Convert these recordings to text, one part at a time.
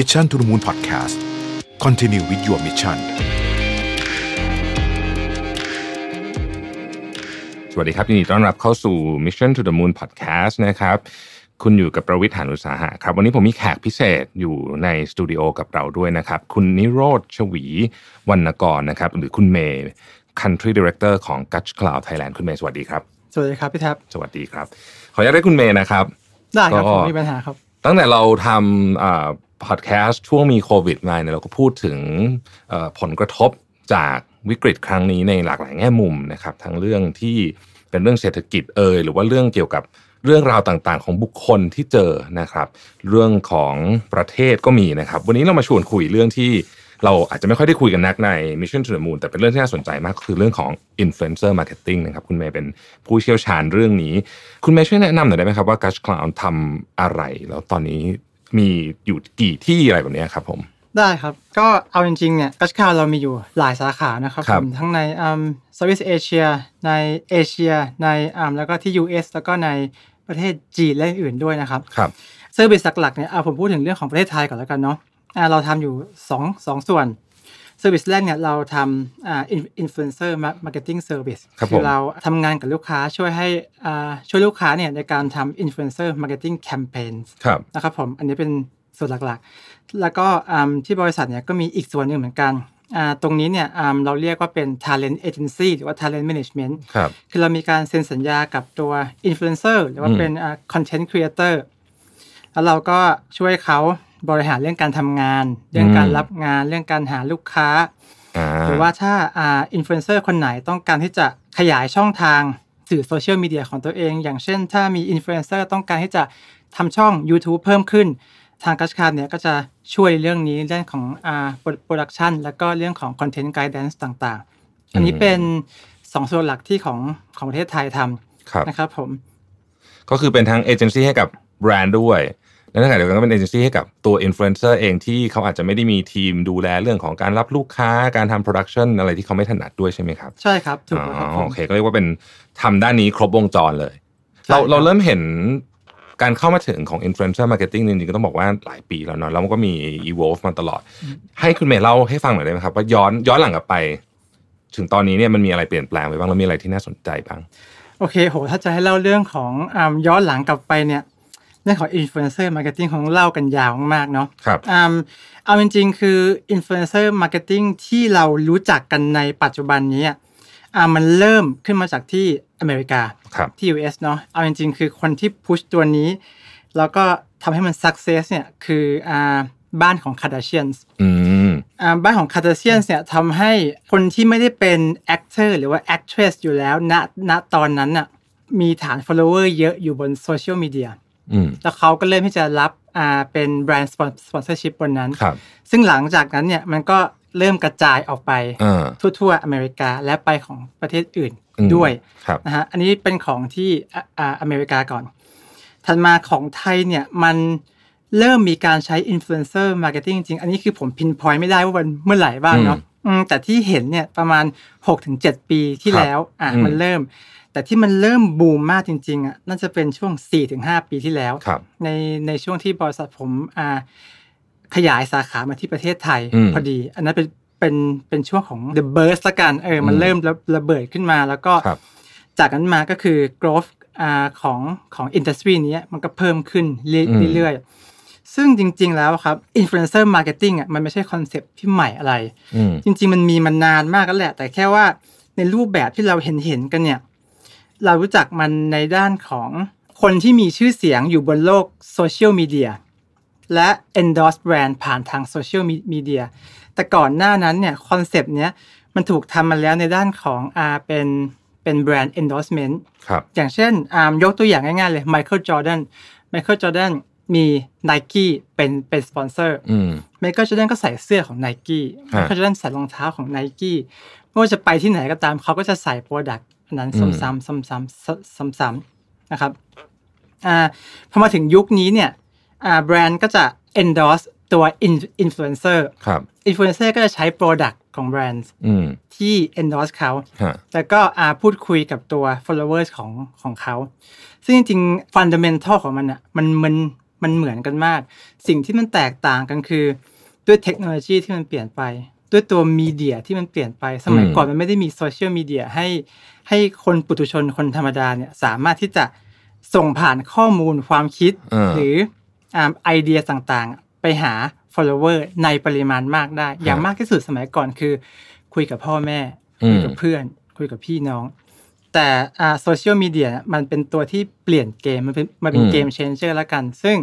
มิชชันทุ o ม h e Moon Podcast c o n น i n u e w ิ t h your m i s s i สวัสดีครับยินดีต้อนรับเข้าสู่ Mission to the Moon Podcast นะครับ คุณอยู่กับประวิทยานุสาหะครับวันนี้ผมมีแขกพิเศษอยู่ในสตูดิโอกับเราด้วยนะครับคุณนิโรธชวีวรรณกรนะครับหรือคุณเมย์ Country Director ของ g u t c h Cloud Thailand คุณเมย์สวัสดีครับสวัสดีครับพี่แท็บสวัสดีครับ ขออนุญาตได้คุณเมย์นะครับได้ครับผมมีปัญหาครับ ตั้งแต่เราทำพอดแคสต์ช่วงมีโควิดมาเนี่ยเราก็พูดถึงผลกระทบจากวิกฤตครั้งนี้ในหลากหลายแง่มุมนะครับ ทั้งเรื่องที่เป็นเรื่องเศรษฐกิจเอ่ยหรือว่าเรื่องเกี่ยวกับเรื่องราวต่างๆ ของบุคคลที่เจอนะครับ เรื่องของประเทศก็มีนะครับ วันนี้เรามาชวนคุยเรื่องที่ เราอาจจะไม่ค่อยได้คุยกันนัก ใน Mission to the Moon แต่เป็นเรื่องที่น่าสนใจมาก คือเรื่องของ Influencer Marketing นะครับ คุณเมย์เป็นผู้เชี่ยวชาญเรื่องนี้ คุณเมย์ช่วยแนะนำหน่อยได้ไหมครับว่า g u s h Cloud ทำอะไร แล้วตอนนี้มีอยู่กี่ที่อะไรแบบนี้ครับผม ได้ครับ ก็เอาจริงๆ เนี่ยกัชคาเรามีอยู่หลายสาขานะครับรบทั้งในอ่าสวิสเอเชียในเอเชียในอ่าแล้วก็ที่ US แล้วก็ในประเทศจีนและอื่นด้วยนะครับครับเซอร์วิสหลักๆเนี่ยเอาผมพูดถึงเรื่องของประเทศไทยก่อนแล้วกันเนาะเราทำอยู่2อสส่วนซอร์วิสแรกเนี่ยเราทำอินฟลูเอนเซอร์มาร์เก็ตติ้งเซอร์วิสคือเราทำงานกับลูกค้าช่วยให้อ่าช่วยลูกค้าเนี่ยในการทำอินฟลูเอนเซอร์มาร์เก็ตติ้งแคมเปญนะครับผม อันนี้เป็นส่วนหลักๆ แล้วก็ที่บริษัทเนี่ยก็มีอีกส่วนหนึ่งเหมือนกัน ตรงนี้เนี่ยเราเรียกว่าเป็น talent agency หรือว่า talent management คคือเรามีการเซ็นสัญญากับตัวอินฟลูเอนเซอร์หรือว่าเป็นคอนเทนต์ครีเอเตอร์แล้วเราก็ช่วยเขาบริหารเรื่องการทำงาน เรื่องการรับงานเรื่องการหาลูกค้าหรือว่าถ้าอ่าอินฟลูเอนเซอร์คนไหนต้องการที่จะขยายช่องทางสื่อโซเชียลมีเดียของตัวเอง อย่างเช่น ถ้ามีอินฟลูเอนเซอร์ต้องการที่จะทำช่อง YouTube เพิ่มขึ้น ทางกัชคาร์เนี่ยก็จะช่วยเรื่องนี้เรื่องของอ่าโปรดักชันแล้วก็เรื่องของคอนเทนต์ไกด์แดนซ์ต่าง ๆ อันนี้เป็นสองส่วนหลักที่ของของประเทศไทยทำนะครับผมก็คือเป็นทั้งเอเจนซี่ให้กับแบรนด์ด้วยและในขณะเดียวกันก็เป็นเอเจนซี่ให้กับตัวอินฟลูเอนเซอร์เองที่เขาอาจจะไม่ได้มีทีมดูแลเรื่องของการรับลูกค้าการทำโปรดักชันอะไรที่เขาไม่ถนัดด้วยใช่ไหมครับ ใช่ครับถูกครับโอเค ก็เรียกว่าเป็นทำด้านนี้ครบวงจรเลยเราเราเริ่มเห็นการเข้ามาถึงของอิอนเซอร์มาร์เก็ตติ้งจริงๆก็ต้องบอกว่าหลายปีแล้วเนาะแล้วมันก็มีอีเวฟมาตลอด ให้คุณเมย์เล่าให้ฟังหน่อยได้ไหมครับว่าย้อนย้อนหลังกลับไป ถึงตอนนี้เนี่ยมันมีอะไรเปลี่ยนแปลงไปบ้างแล้วมีอะไรที่น่าสนใจบ้างโอเคโหถ้าจะให้เล่าเรื่องของย้อนหลังกลับไปเนี่ยเรื่องของอินฟลูเอนเซอร์มาร์เก็ตติ้งของเล่ากันยาวมากๆเนาะครับเอาจริงๆคืออินฟลูเอนเซอร์มาร์เก็ตติ้งที่เรารู้จักกันในปัจจุบันนี้อ่ามันเริ่มขึ้นมาจากที่อเมริกาที่ US เนาะเอาจริงๆคือคนที่พุชตัวนี้แล้วก็ทำให้มันสักเซสเนี่ยคืออ่าบ้านของคาร์ดชเชียนส์บ้านของคาร์ดชเชียนส์เนี่ยทำให้คนที่ไม่ได้เป็นแอคเตอร์หรือว่าแอคทรสอยู่แล้วณณตอนนั้นน่ะมีฐานโฟลเลอร์เยอะอยู่บนโซเชียลมีเดียแล้วเขาก็เริ่มที่จะรับอ่าเป็นแบรนด์สปอนเซอร์ชิพบนนั้นซึ่งหลังจากนั้นเนี่ยมันก็เริ่มกระจายออกไปทั่วๆอเมริกา และไปของประเทศอื่นด้วยนะฮะ อันนี้เป็นของที่อเมริกาก่อน ถัดมาของไทยเนี่ยมันเริ่มมีการใช้อินฟลูเอนเซอร์มาร์เก็ตติ้งจริงอันนี้คือผมพินพอยไม่ได้ว่ามันเมื่อไหร่บ้างเนาะแต่ที่เห็นเนี่ยประมาณ6-7ปีที่แล้วอ่ะมันเริ่มแต่ที่มันเริ่มบูมมากจริงๆอ่ะน่าจะเป็นช่วง4-5ปีที่แล้วในในช่วงที่บริษัทผมอ่าขยายสาขามาที่ประเทศไทยพอดี อันนั้นเป็นเป็นเป็นช่วงของ the burst ละกันเออมันเริ่มระระเบิดขึ้นมา แล้วก็จากนั้นมาก็คือ growth อ่าของของอินดัสทรีนี้มันก็เพิ่มขึ้นเรื่อยๆซึ่งจริง ๆแล้วครับอินฟลูเอนเซอร์มาร์เก็ตติ้งอ่ะมันไม่ใช่คอนเซปที่ใหม่อะไรจริงๆ มันมีมานานมากแล้วแหละ แต่แค่ว่าในรูปแบบที่เราเห็นเห็นกันเนี่ยเรารู้จักมันในด้านของคนที่มีชื่อเสียงอยู่บนโลกโซเชียลมีเดียและ endorse brand ผ่านทางโซเชียลมีเดียแต่ก่อนหน้านั้นเนี่ยคอนเซปต์เนี้ยมันถูกทำมาแล้วในด้านของอาเป็นเป็นแบรนด์ endorsement ครับอย่างเช่นอามยกตัวอย่างง่ายๆเลย Michael Jordan Michael Jordan มี n i กี้เป็นเป็นสปอนเซอร์ไมเคิลจอแดนก็ใส่เสื้อของ n i กี้ไมเคิลจอแดนใส่รองเท้าของ n i กี้ไม่ว่าจะไปที่ไหนก็ตามเขาก็จะใส่โปรดักอันนั้นซ้ำๆซ้ำๆซ้ำๆนะครับอ่าพอมาถึงยุคนี้เนี่ยอ่าแบรนด์ก็จะ endorse ตัว influencer ครับ influencer ก็จะใช้ product ของแบรนด์ที่ endorse เขาแต่ก็อาพูดคุยกับตัว followers ของของเขา ซึ่งจริงๆ fundamental ของมันอ่ะมันมันมันเหมือนกันมาก สิ่งที่มันแตกต่างกันคือ ด้วยเทคโนโลยีที่มันเปลี่ยนไปด้วยตัวมีเดียที่มันเปลี่ยนไปสมัยก่อนมันไม่ได้มีโซเชียลมีเดียให้ให้คนปุถุชนคนธรรมดาเนี่ยสามารถที่จะส่งผ่านข้อมูลความคิดหรือไอเดียต่างๆ ไปหา follower ในปริมาณมากได้ อย่างมากที่สุดสมัยก่อนคือคุยกับพ่อแม่ คุยกับเพื่อนคุยกับพี่น้อง แต่โซเชียลมีเดียมันเป็นตัวที่เปลี่ยนเกมมันเป็นมันเป็นเกมเชนเจอร์ละกัน ซึ่ง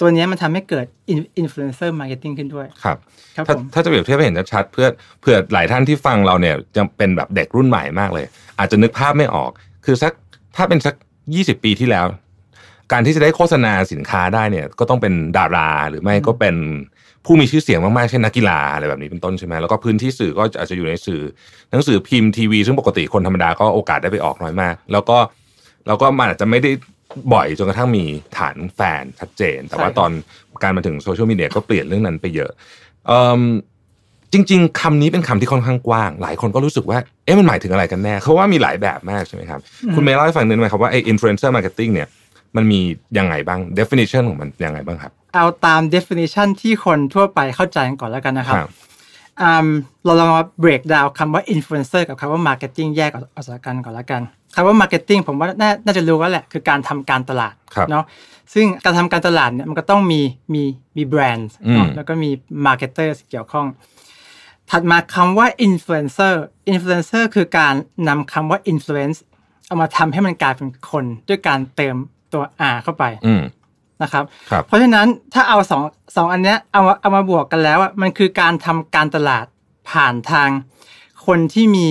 ตัวนี้มันทำให้เกิดอินฟลูเอนเซอร์มาร์เก็ตติ้งขึ้นด้วย ครับ ครับถถ้าจะเปรียบเทียบให้เห็นชัดเพื่อเพื่อหลายท่านที่ฟังเราเนี่ยจะเป็นแบบเด็กรุ่นใหม่มากเลย อาจจะนึกภาพไม่ออก คือสักถ้าเป็นสัก 20 ปีที่แล้ว การที่จะได้โฆษณาสินค้าได้เนี่ย ก็ต้องเป็นดาราหรือไม่ก็เป็นผู้มีชื่อเสียงมาก ๆ เช่น นักกีฬาอะไรแบบนี้เป็นต้นใช่ไหมแล้วก็พื้นที่สื่อก็อาจจะอยู่ในสื่อหนังสือพิมพ์ทีวีซึ่งปกติคนธรรมดาก็โอกาสได้ไปออกน้อยมาก แล้วก็แล้วก็มันอาจจะไม่ได้บ่อยจนกระทั่งมีฐานแฟนชัดเจน แต่ว่าตอนการมาถึงโซเชียลมีเดียก็เปลี่ยนเรื่องนั้นไปเยอะจริง ๆ คำนี้เป็นคำที่ค่อนข้างกว้าง หลายคนก็รู้สึกว่าเอ๊ะมันหมายถึงอะไรกันแน่เขาว่ามีหลายแบบมากใช่ไหมครับคุณเมย์เล่าให้ฟังหนึ่งไหมครับว่าไอ้อนเซอร์มาร์เก็ตติ้งเนี่ยมันมียังไงบ้าง definition ของมันยังไงบ้างครับ เอาตาม definition ที่คนทั่วไปเข้าใจกันก่อนแล้วกันนะครับเราลองมาเบรกดาวคำว่าอินฟลูเอนเซอร์กับคำว่ามาร์เก็ตติ้งแยกออกจากกันก่อนละกันคำว่ามาร์เก็ตติ้งผมว่าน่าจะรู้ว่าแหละคือการทำการตลาดเนาะซึ่งการทำการตลาดเนี่ยมันก็ต้องมีมีมีแบรนด์แล้วก็มีมาร์เก็ตเตอร์เกี่ยวข้อง ถัดมาคำว่าอินฟลูเอนเซอร์อินฟลูเอนเซอร์คือการนำคำว่าอินฟลูเอนซ์เอามาทำให้มันกลายเป็นคน ด้วยการเติมตัว R เข้าไปนะครับ เพราะฉะนั้นถ้าเอาสองสองอันเนี้ยเอาเอามาบวกกันแล้วอ่ะมันคือการทำการตลาดผ่านทางคนที่มี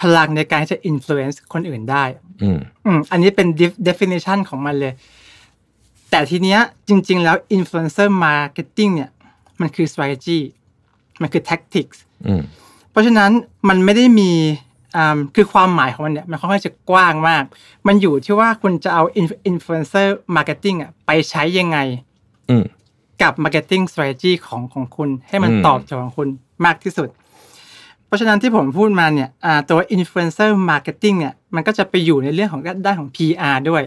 พลังในการจะ influence คนอื่นได้อืมอันนี้เป็น definition ของมันเลย แต่ทีเนี้ยจริง ๆ แล้ว influencer marketing เนี่ยมันคือ strategy มันคือ tactics เพราะฉะนั้นมันไม่ได้มีคือความหมายของมันเนี่ยมันค่อนข้างจะกว้างมาก มันอยู่ที่ว่าคุณจะเอาอินฟลูเอนเซอร์มาร์เก็ตติ้งอ่ะไปใช้ยังไงกับม m a r k e ตต n g s t r a ทจี้ของของคุณให้มันตอบโจทย์ของคุณมากที่สุด เพราะฉะนั้นที่ผมพูดมาเนี่ยตัวอินฟลูเอนเซอร์มาร์เก็ตติ้งเนี่ย มันก็จะไปอยู่ในเรื่องของด้านของ PR ด้วย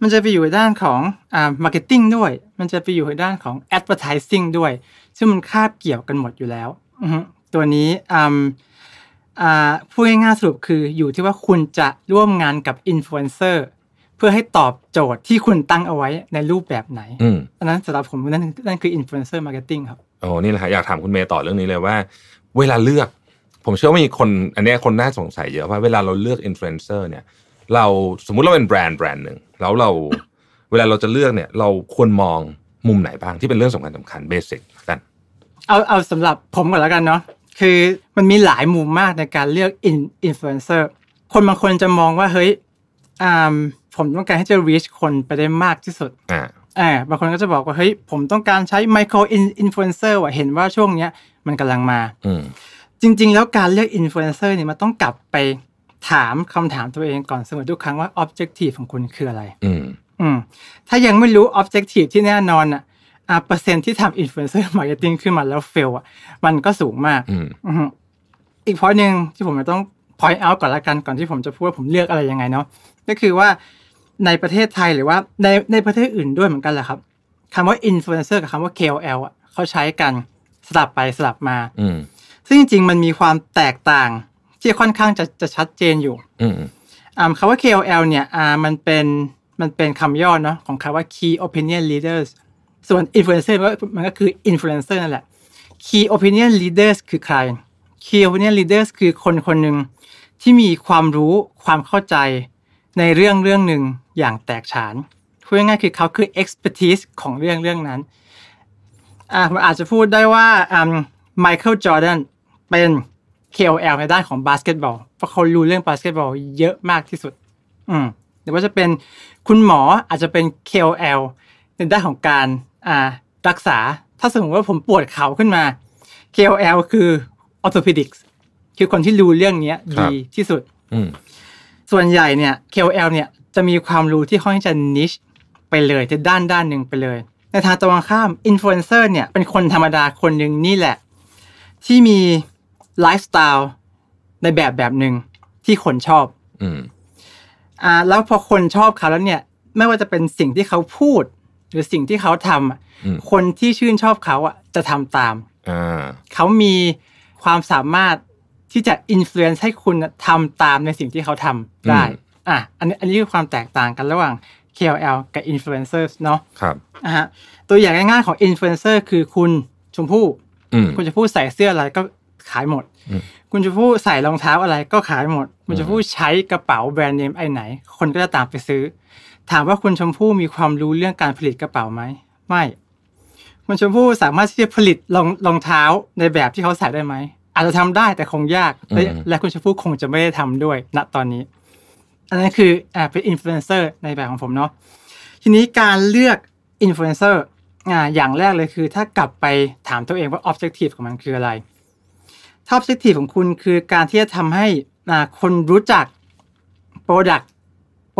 มันจะไปอยู่ด้านของอ่า์เก็ตติ้งด้วย มันจะไปอยู่ในด้านของแอด a d ร์ทายซิ่งด้วยซึ่งมันคาบเกี่ยวกันหมดอยู่แล้วตัวนี้พูดง่ายๆสรุปคืออยู่ที่ว่าคุณจะร่วมงานกับอินฟลูเอนเซอร์เพื่อให้ตอบโจทย์ที่คุณตั้งเอาไว้ในรูปแบบไหน อันนั้นสำหรับผมนั่นนั่นคืออินฟลูเอนเซอร์มาร์เก็ตติ้งครับโอ้นี่แหละอยากถามคุณเมย์ต่อเรื่องนี้เลยว่า เวลาเลือกผมเชื่อว่ามีคนอันนี้คนน่าสงสัยเยอะว่าเวลาเราเลือกอินฟลูเอนเซอร์เนี่ย เราสมมุติเราเป็นแบรนด์แบรนด์หนึ่งแล้วเรา เวลาเราจะเลือกเนี่ยเราควรมองมุมไหนบ้างที่เป็นเรื่องสำคัญสำคัญเบสิกกัน เอาเอาสำหรับผมก่อนแล้วกันเนาะคือมันมีหลายมุมมากในการเลือกอินอินฟลูเอนเซอร์คนบางคนจะมองว่าเฮ้ยผมต้องการให้จะ reach คนไปได้มากที่สุดอ่าบางคนก็จะบอกว่าเฮ้ยผมต้องการใช้ไมโครอินฟลูเอนเซอร์ว่ะเห็นว่าช่วงเนี้ยมันกำลังมา จริง ๆแล้วการเลือกอินฟลูเอนเซอร์เนี่ยมันต้องกลับไปถามคำถามตัวเองก่อนเสมอทุกครั้งว่าออบเจกตีฟของคุณคืออะไรอืมถ้ายังไม่รู้ออบเจกตีฟที่แน่นอนอ่ะอ่าเปอร์เซ็นที่ทำอินฟลูเอนเซอร์มาร์เก็ตติ้งขึ้นมาแล้วเฟลอ่ะมันก็สูงมากอีกพอยหนึ่งที่ผมจะต้องพอยเอาก่อนละกันก่อนที่ผมจะพูดว่าผมเลือกอะไรยังไงเนาะก็คือว่าในประเทศไทยหรือว่าในในประเทศอื่นด้วยเหมือนกันแหละครับคำว่าอินฟลูเอนเซอร์กับคำว่า KOL อ่ะเขาใช้กันสลับไปสลับมาซึ่งจริง ๆมันมีความแตกต่าง ที่ค่อนข้างจะจะชัดเจนอยู่อ่าคำว่า KOL เนี่ยอ่ามันเป็นมันเป็นคำย่อเนาะของคำว่า Key Opinion Leaders ส่วนอินฟลูเอนเซอร์มันก็คืออินฟลูเอนเซอร์นั่นแหละ key opinion leaders คือใคร key opinion leaders คือคนคนหนึ่งที่มีความรู้ความเข้าใจในเรื่องเรื่องหนึ่งอย่างแตกฉานพูดง่ายๆคือเขาคือ expertise ของเรื่องเรื่องนั้น อ่าันอาจจะพูดได้ว่าอ่าไมเคิลจอร์แดนเป็น KOL ในด้านของบาสเกตบอลเพราะเขารู้เรื่องบาสเกตบอลเยอะมากที่สุด อืมหรือว่าจะเป็นคุณหมออาจจะเป็น KOL ในด้านของการรักษาถ้าสมมติว่าผมปวดเข่าขึ้นมา KOL คือ orthopedics คือคนที่รู้เรื่องนี้ดีที่สุดส่วนใหญ่เนี่ย KOL เนี่ยจะมีความรู้ที่ค่อนข้างจะนิชไปเลย จะด้านด้านหนึ่งไปเลย ในทางตะวันข้ามอินฟลูเอนเซอร์เนี่ย เป็นคนธรรมดาคนหนึ่งนี่แหละ ที่มีไลฟ์สไตล์ในแบบแบบหนึ่งที่คนชอบอ่า แล้วพอคนชอบเขาแล้วเนี่ย ไม่ว่าจะเป็นสิ่งที่เขาพูดหรือสิ่งที่เขาทำคนที่ชื่นชอบเขาอ่ะจะทำตามเขามีความสามารถที่จะอิมโฟเอนซ์ให้คุณทำตามในสิ่งที่เขาทำได้อ่ะอันนี้อันนี้คือความแตกต่างกันระหว่าง KOL กับ Influencer เนาะครับอ่ะฮะตัวอย่างง่ายๆของ Influencer คือคุณชมพู่คุณชมพู่ใส่เสื้ออะไรก็ขายหมด คุณชมพู่ใส่รองเท้าอะไรก็ขายหมด คุณชมพู่ใช้กระเป๋าแบรนด์เนมไอไหน คนก็จะตามไปซื้อถามว่าคุณชมพู่มีความรู้เรื่องการผลิตกระเป๋าไหม ไม่ คุณชมพู่สามารถที่จะผลิตรองรองเท้าในแบบที่เขาใส่ได้ไหม อาจจะทำได้แต่คงยากและคุณชมพู่คงจะไม่ได้ทำด้วยณตอนนี้ อันนั้นคืออบเป็นอินฟลูเอนเซอร์ในแบบของผมเนาะทีนี้การเลือกอินฟลูเอนเซอร์อ่าอย่างแรกเลยคือถ้ากลับไปถามตัวเองว่าออบเจกตีฟของมันคืออะไรถ้าออบเจกตีฟของคุณคือการที่จะทำให้คนรู้จักโปรดัก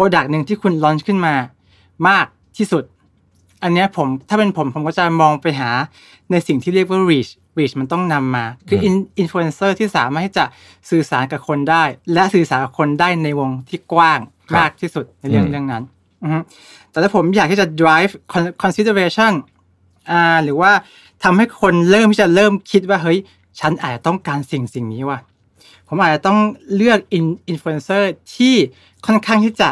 รดักต์หนึ่งที่คุณลอนช์ขึ้นมามากที่สุด อันนี้ผมถ้าเป็นผมผมก็จะมองไปหาในสิ่งที่เรียกว่า reach reach มันต้องนำมา คืออินฟลูเอนเซอร์ที่สามารถที่จะสื่อสารกับคนได้ และสื่อสารกับคนได้ในวงที่กว้าง มากที่สุดในเรื่องเรื่องนั้นแต่ถ้าผมอยากที่จะ drive consideration หรือว่าทำให้คนเริ่มที่จะเริ่มคิดว่าเฮ้ยฉันอาจจะต้องการสิ่งสิ่งนี้ว่ะผมอาจจะต้องเลือกอินฟลูเอนเซอร์ที่ค่อนข้างที่จะ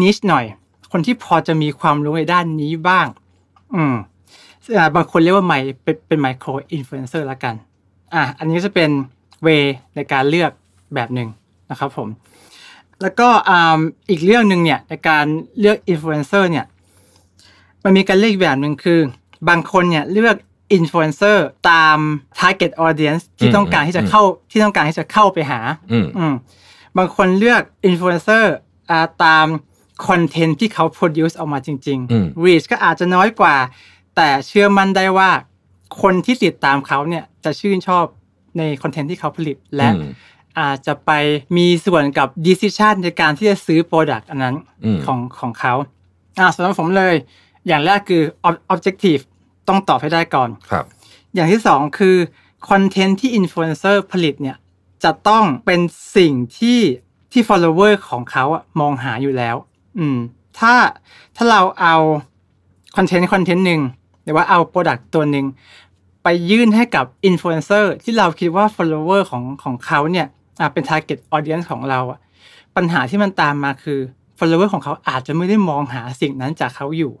นิชหน่อย คนที่พอจะมีความรู้ในด้านนี้บ้างอืมบางคนเรียกว่าไมเป็นเป็นไมโครอินฟลูเอนเซอร์ละกัน อ่ะอันนี้จะเป็นเวในการเลือกแบบหนึ่งนะครับผม แล้วก็อีกเรื่องหนึ่งเนี่ย ในการเลือกอินฟลูเอนเซอร์เนี่ย มันมีการเลือกแบบหนึ่งคือ บางคนเนี่ยเลือกอินฟลูเอนเซอร์ตามทาร์เก็ตออเดียนซ์ที่ต้องการที่จะเข้าที่ต้องการที่จะเข้าไปหา อืมบางคนเลือกอินฟลูเอนเซอร์ตามคอนเทนต์ที่เขาปรดิวซ์ออกมาจริงๆ reach ก็อาจจะน้อยกว่า แต่เชื่อมั่นได้ว่า คนที่ติดตามเขาเนี่ยจะชื่นชอบในคอนเทนต์ที่เขาผลิตและอาจจะไปมีส่วนกับดิสซิชันในการที่จะซื้อโปรดักต์อันนั้นของของเขาอ่าสำหรับผมเลย อย่างแรกคือ objective ต้องตอบให้ได้ก่อนครับ อย่างที่สองคือคอนเทนต์ที่อินฟลูเอนเซอร์ผลิตเนี่ยจะต้องเป็นสิ่งที่ที่ฟอลโลเวอร์ของเขาอะมองหาอยู่แล้วอืมถ้าถ้าเราเอาคอนเทนต์คอนเทนต์หนึ่งหรือว่าเอาโปรดักต์ตัวหนึ่งไปยื่นให้กับอินฟลูเอนเซอร์ที่เราคิดว่า follower ของของเขาเนี่ยเป็น target audience ของเราอะปัญหาที่มันตามมาคือ follower ของเขาอาจจะไม่ได้มองหาสิ่งนั้นจากเขาอยู่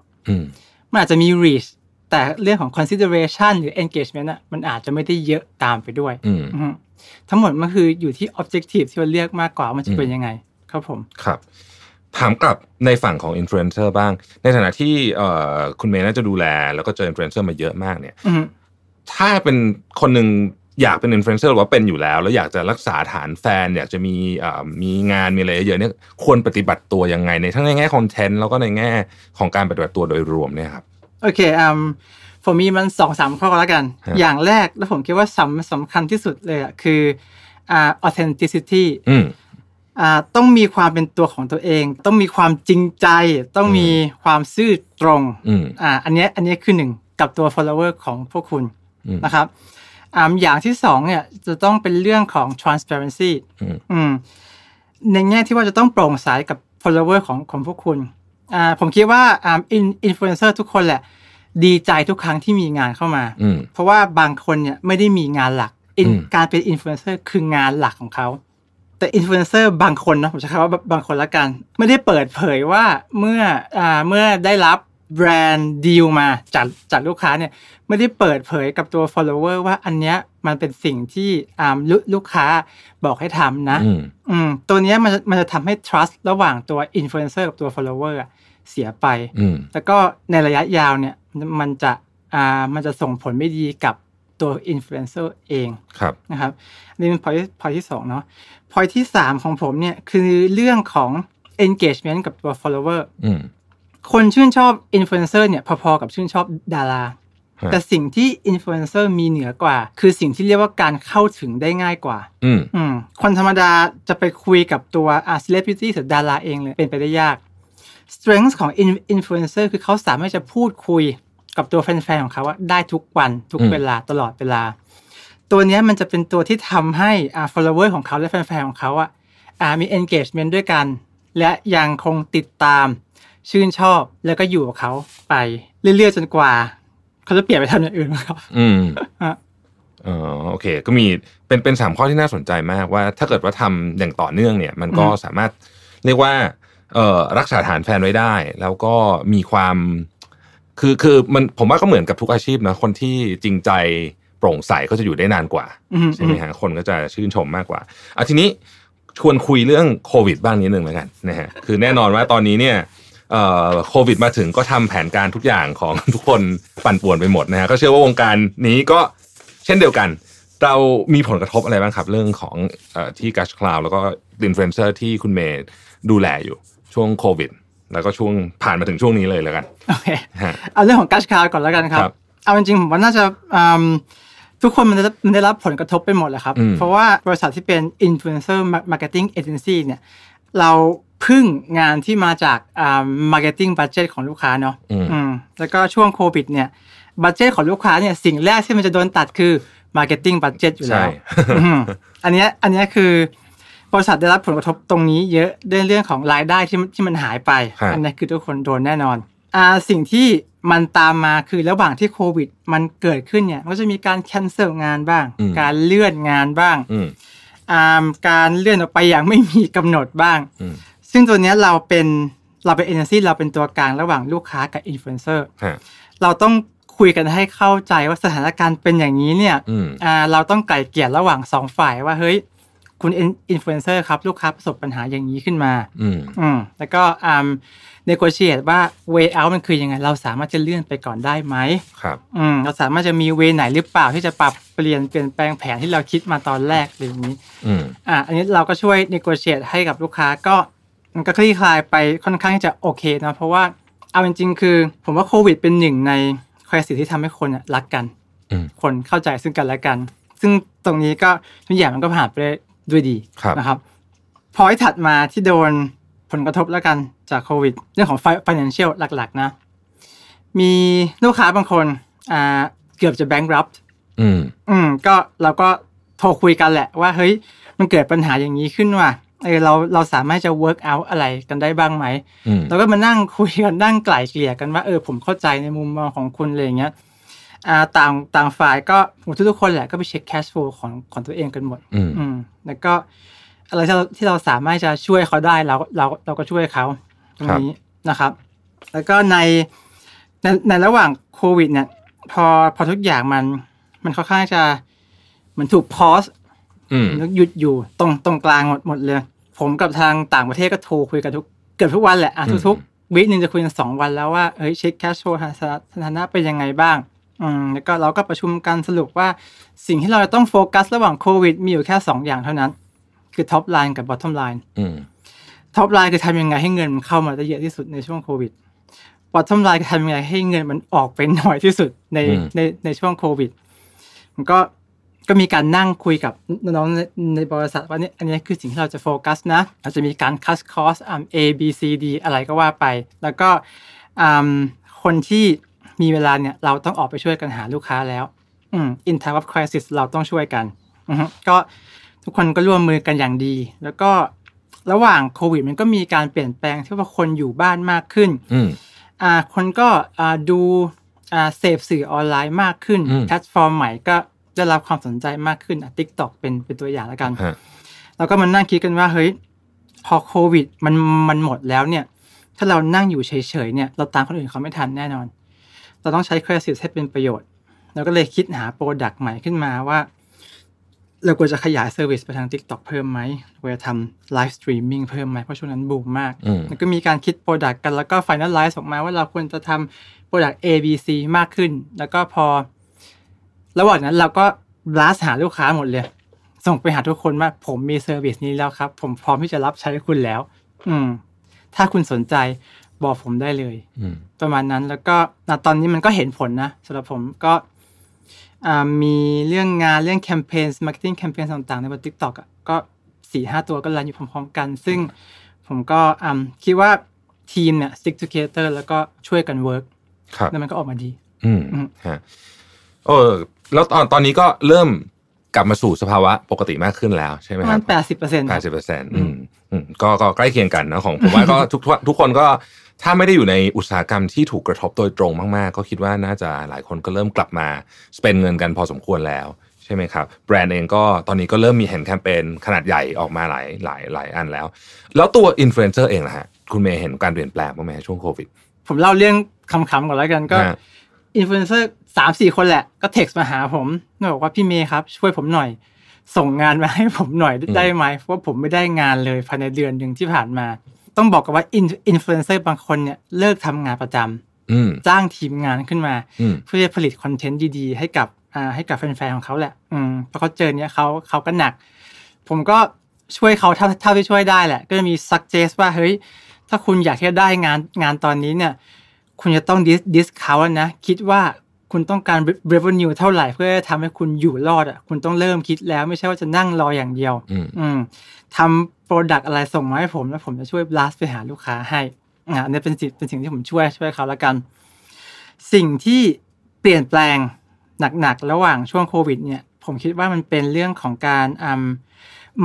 มันอาจจะมี reach แต่เรื่องของ consideration หรือ engagement อะมันอาจจะไม่ได้เยอะตามไปด้วยทั้งหมดมันคืออยู่ที่ objective ที่เราเรียกมากกว่ามันจะเป็นยังไงครับผมครับถามกลับในฝั่งของอินฟลูเอนเซอร์บ้าง ในฐานะที่คุณเมย์น่าจะดูแล แล้วก็เจออินฟลูเอนเซอร์มาเยอะมากเนี่ยถ้าเป็นคนหนึ่งอยากเป็นอินฟลูเอนเซอร์หรือว่าเป็นอยู่แล้ว แล้วอยากจะรักษาฐานแฟนอยากจะมีมีงานมีอะไรเยอะเนี่ยควรปฏิบัติตัวยังไง ในทั้งในแง่คอนเทนต์แล้วก็ในแง่ ของการปฏิบัติตัวโดยรวมเนี่ยครับโอเคอืมผมมีมันสองสามข้อแล้วกันอย่างแรกแล้วผมคิดว่าสำสำคัญที่สุดเลยอะคืออ่า authenticity อืต้องมีความเป็นตัวของตัวเอง ต้องมีความจริงใจต้องมีความซื่อตรงอ่าอันนี้อันนี้คือหนึ่งกับตัว follower ของพวกคุณนะครับอ่าอย่างที่สองเนี่ยจะต้องเป็นเรื่องของ transparency อืมในแง่ที่ว่าจะต้องโปร่งใสกับ follower ของของพวกคุณอ่าผมคิดว่าอ่าอินฟลูเอนเซอร์ทุกคนแหละดีใจทุกครั้งที่มีงานเข้ามาเพราะว่าบางคนเนี่ยไม่ได้มีงานหลัก การเป็นอินฟลูเอนเซอร์คืองานหลักของเขาแต่อินฟลูเอนเซอร์บางคนนะผมจะคำว่าบางคนละกัน ไม่ได้เปิดเผยว่าเมื่ออ่าเมื่อได้รับแบรนด์ดีลมาจากจากลูกค้าเนี่ยไม่ได้เปิดเผยกับตัว follower ว่าอันเนี้ยมันเป็นสิ่งที่อ่าลูลูกค้าบอกให้ทำนะอืมตัวเนี้ยมันมันจะทำให้ trust ระหว่างตัว influencer กับตัว follower เสียไป แล้วก็ในระยะยาวเนี่ยมันจะอ่ามันจะส่งผลไม่ดีกับตัวอินฟลูเอนเซอร์เองนะครับอันนี้เป็นพอยพอยที่สองเนาะพอยที่สามของผมเนี่ย คือเรื่องของ engagement กับตัว follower คนชื่นชอบอินฟลูเอนเซอร์เนี่ย พอๆกับชื่นชอบดาราแต่สิ่งที่อินฟลูเอนเซอร์มีเหนือกว่า คือสิ่งที่เรียกว่าการเข้าถึงได้ง่ายกว่าคนธรรมดาจะไปคุยกับตัวอาร์ติเลบิตี้หรือดาราเองเลย เป็นไปได้ยาก strength ของอินฟลูเอนเซอร์คือเขาสามารถจะพูดคุยกับตัวแฟน ๆ ของเขาว่าได้ทุกวันทุกเวลาตลอดเวลา ตัวนี้มันจะเป็นตัวที่ทำให้อ่า follower ของเขาและแฟน ๆ ของเขาอ่ะามี engagement ด้วยกัน และยังคงติดตาม ชื่นชอบแล้วก็อยู่กับเขาไป เรื่อยๆจนกว่า เขาจะเปลี่ยนไปทำอย่างอื่นครับอืมอ๋อโอเค ก็มีเป็นเป็นสามข้อที่น่าสนใจมากว่าถ้าเกิดว่าทำอย่างต่อเนื่องเนี่ย มันก็สามารถเรียกว่าเออรักษาฐานแฟนไว้ได้ แล้วก็มีความคือคือมันผมว่าก็เหมือนกับทุกอาชีพนะคนที่จริงใจโปร่งใสก็จะอยู่ได้นานกว่าใช่ไหมฮะคนก็จะชื่นชมมากกว่าอ่ะทีนี้ชวนคุยเรื่องโควิดบ้างนิดนึงแล้วกันนะฮะคือแน่นอนว่าตอนนี้เนี่ยโควิดมาถึงก็ทำแผนการทุกอย่างของทุกคนปั่นป่วนไปหมดนะฮะก็เชื่อว่าวงการนี้ก็เช่นเดียวกัน เรามีผลกระทบอะไรบ้างครับเรื่องของที่กัชคลาวแล้วก็ดินเฟนเซอร์ ที่คุณเมย์ดูแลอยู่ช่วงโควิดแล้วก็ช่วงผ่านมาถึงช่วงนี้เลยแล้วกันโอเคเอาเรื่องของกัชคาก่อนแล้วกันครับ เอาจริงๆ ผมว่าน่าจะทุกคนมันได้รับผลกระทบไปหมดแหละครับ เพราะว่าบริษัทที่เป็น influencer marketing agency เนี่ย เราพึ่งงานที่มาจากมาร์เก็ตติ้งบัตเจตของลูกค้าเนาะแล้วก็ช่วงโควิดเนี่ยบัตเจตของลูกค้าเนี่ยสิ่งแรกที่มันจะโดนตัดคือมาร์เก็ตติ้งบัตเจตอยู่แล้วอันนี้อันนี้คือบริษัทได้รับผลกระทบตรงนี้ เยอะเรื่องเรื่องของรายได้ที่ที่มันหายไปอันนี้คือทุกคนโดนแน่นอนอ่าสิ่งที่มันตามมาคือระหว่างที่โควิด มันเกิดขึ้นเนี่ยก็จะมีการแคนเซิลงานบ้าง การเลื่อนงานบ้างอ่าการเลื่อนออกไปอย่างไม่มีกำหนดบ้างซึ่งตัวนี้เราเป็นเราเป็นเอเจนซี่เราเป็นตัวกลางระหว่างลูกค้ากับอินฟลูเอนเซอร์เราต้องคุยกันให้เข้าใจว่าสถานการณ์เป็นอย่างนี้เนี่ยเราต้องไกล่เกลี่ยระหว่างสองฝ่ายว่าเฮ้ยคุณอินฟลูเอนเซอร์ครับลูกค้าประสบปัญหาอย่างนี้ขึ้นมาอืมอืมแล้วก็อ่าเนโกเชียตว่าเวเอา t มันคือยังไง เราสามารถจะเลื่อนไปก่อนได้ไหมครับอืมเราสามารถจะมีเวไหนหรือเปล่าที่จะปรับเปลี่ยนเปลี่ยนแปลงแผนที่เราคิดมาตอนแรกหรือองนี้อืมอ่าอันนี้เราก็ช่วยเนโกเชียตให้กับลูกค้าก็มันก็คลี่คลายไปค่อนข้างที่จะโอเคนะเพราะว่าเอาจริงๆคือ ผมว่าโควิดเป็นหนึ่ง ในคริสิที่ทำให้คนรักกันคนเข้าใจซึ่งกันและกัน ซึ่งตรงนี้ก็ทุกอย่างมันก็ผ่านไปด้วยดีนะครับ พอยถัดมาที่โดนผลกระทบแล้วกันจากโควิด เรื่องของ financial หลัก ๆ นะ มีลูกค้าบางคนอ่าเกือบจะแบงค์รับอืมอืมก็เราก็โทรคุยกันแหละว่าเฮ้ย มันเกิดปัญหาอย่างนี้ขึ้นว่ะ เออเราเราสามารถจะ work out อะไรกันได้บ้างไหมเราก็มานั่งคุยกัน นั่งไกล่เกลี่ยกันว่า เออ ผมเข้าใจในมุมมองของคุณอะไรอย่างเงี้ยต่างต่างฝ่ายก็ุกทุกคนแหละก็ไปเช็คแคชโฟลของของตัวเองกันหมด อืมแล้วก็ อะไรที่เราที่เราสามารถจะช่วยเขาได้ เราเราเราก็ช่วยเขาตรงนี้นะครับ แล้วก็ในในในระหว่างโควิด เนี่ย พอพอทุกอย่างมัน มันค่อนข้างจะมันถูกพอสหยุดอยู่ตรงตรงกลางหมดหมด เลย ผมกับทางต่างประเทศก็โทรคุยกันทุกเกือบทุกวันแหละอ่ะทุกๆวิกหนึ่งจะคุยกันสองวันแล้วว่าเฮ้ยเช็คแคชโชว์สถานะเป็นยังไงบ้างอืมแล้วก็เราก็ประชุมกันสรุปว่าสิ่งที่เราจะต้องโฟกัส ระหว่างโควิด มีอยู่แค่สองอย่างเท่านั้น คือท็อปไลน์กับบอททอมไลน์ท็อปไลน์คือทำยังไงให้เงินมันเข้ามาได้เยอะที่สุดในช่วงโควิดบอททอมไลน์คือทำยังไงให้เงินมันออกไปน้อยที่สุดในในในช่วงโควิดมันก็ก็มีการนั่งคุยกับน้องในบริษัทว่านี่อันนี้คือสิ่งที่เราจะโฟกัสนะเราจะมีการคัสคอสอ่า A B C D อะไรก็ว่าไป แล้วก็คนที่มีเวลาเนี่ยเราต้องออกไปช่วยกันหาลูกค้าแล้ว อืม in time of crisis เราต้องช่วยกัน ก็ทุกคนก็ร่วมมือกันอย่างดี แล้วก็ระหว่างโควิดมันก็มีการเปลี่ยนแปลง ที่ว่าคนอยู่บ้านมากขึ้นอ่าคนก็อ่าดูอ่าเสพสื่อออนไลน์มากขึ้น แพลตฟอร์มใหม่ก็ได้รับความสนใจมากขึ้นอ่ะทิกตอกเป็นเป็นตัวอย่างแล้วกันเราก็มานั่งคิดกันว่าเฮ้ยพอโควิด มันมันหมดแล้วเนี่ย ถ้าเรานั่งอยู่เฉยๆเนี่ยเราตามคนอื่นเขาไม่ทันแน่นอนเราต้องใช้ Crisis ให้เป็นประโยชน์ เราก็เลยคิดหาโปรดักต์ใหม่ขึ้นมาว่า เราควรจะขยายเซอร์วิสไปทาง TikTok เพิ่มไหมควรจะทำไลฟ์สตรีมมิ่งเพิ่มไหม เพราะช่วงนั้นบูมมาก แล้วก็มีการคิดโปรดักต์กันแล้วก็ finalize ออกมาว่าเราควรจะทำโปรดักต์ A B C มากขึ้น แล้วก็พอ ระหว่างนั้นเราก็บลัสหาลูกค้าหมดเลย ส่งไปหาทุกคนว่าผมมีเซอร์วิสนี้แล้วครับ ผมพร้อมที่จะรับใช้คุณแล้ว อืมถ้าคุณสนใจบอกผมได้เลยประมาณนั้น แล้วก็ตอนนี้มันก็เห็นผลนะสำหรับผมก็มีเรื่องงานเรื่องแคมเปญมาร์เก็ตติ้งแคมเปญต่างๆ ในบนทิกตอกก็สี่ห้าตัวก็รันอยู่พร้อมๆกัน ซึ่งผมก็คิดว่าทีมเนี่ย stick together แล้วก็ช่วยกัน work แล้วมันก็ออกมาดี อืมฮะโอ้แล้วตอนตอนนี้ก็เริ่มกลับมาสู่สภาวะ ปกติมากขึ้นแล้วใช่ไหมครับแปดสิบเปอร์เซ็นต์แปดสิบเปอร์เซ็นต์อืมก็ใกล้เคียงกันนะของผมว่าก็ทุก ทุกคนก็ถ้าไม่ได้อยู่ในอุตสาหกรรมที่ถูกกระทบโดยตรงมาก ๆ ก็คิดว่าน่าจะหลายคนก็เริ่มกลับมาสเปนเงินกันพอสมควรแล้วใช่ไหมครับ แบรนด์เองก็ตอนนี้ก็เริ่มมีเห็นแคมเปญขนาดใหญ่ออกมาหลายหลายหลายอันแล้ว แล้วตัวอินฟลูเอนเซอร์เองนะฮะคุณเมย์เห็นการเปลี่ยนแปลงบ้างไหมช่วงโควิด ผมเล่าเรื่องคำๆก่อนแล้วกันก็อินฟลูเอนเซอร์สามสี่คนแหละก็เท็กซ์มาหาผมบอกว่าพี่เมย์ครับ ช่วยผมหน่อย ส่งงานมาให้ผมหน่อยได้ไหมเพราะผมไม่ได้งานเลยภายในเดือนหนึ่งที่ผ่านมาต้องบอกกันว่าอินฟลูเอนเซอร์บางคนเนี่ยเลิกทำงานประจำจ้างทีมงานขึ้นมาเพื่อผลิตคอนเทนต์ดีๆ ให้กับให้กับแฟนๆของเขาแหละ อืมพอเขาเจอเนี่ยเขาเขาก็หนัก ผมก็ช่วยเขาเท่าเท่าที่ช่วยได้แหละก็จะมีซักเจสว่าเฮ้ยถ้าคุณอยาก่จะได้งานงานตอนนี้เนี่ย คุณจะต้องดิสดิสเขาแล้วนะคิดว่าคุณต้องการเรเวนิวเท่าไหร่เพื่อทำให้คุณอยู่รอดอ่ะคุณต้องเริ่มคิดแล้วไม่ใช่ว่าจะนั่งรออย่างเดียว อืมทำโปรดักอะไรส่งมาให้ผมแล้วผมจะช่วยบลัสไปหาลูกค้าให้อ่าเนี่ยเป็นสิ่งเป็นสิ่งที่ผมช่วยช่วยเขาละกัน สิ่งที่เปลี่ยนแปลงหนักๆ ระหว่างช่วงโควิด เนี่ยผมคิดว่ามันเป็นเรื่องของการอ่ม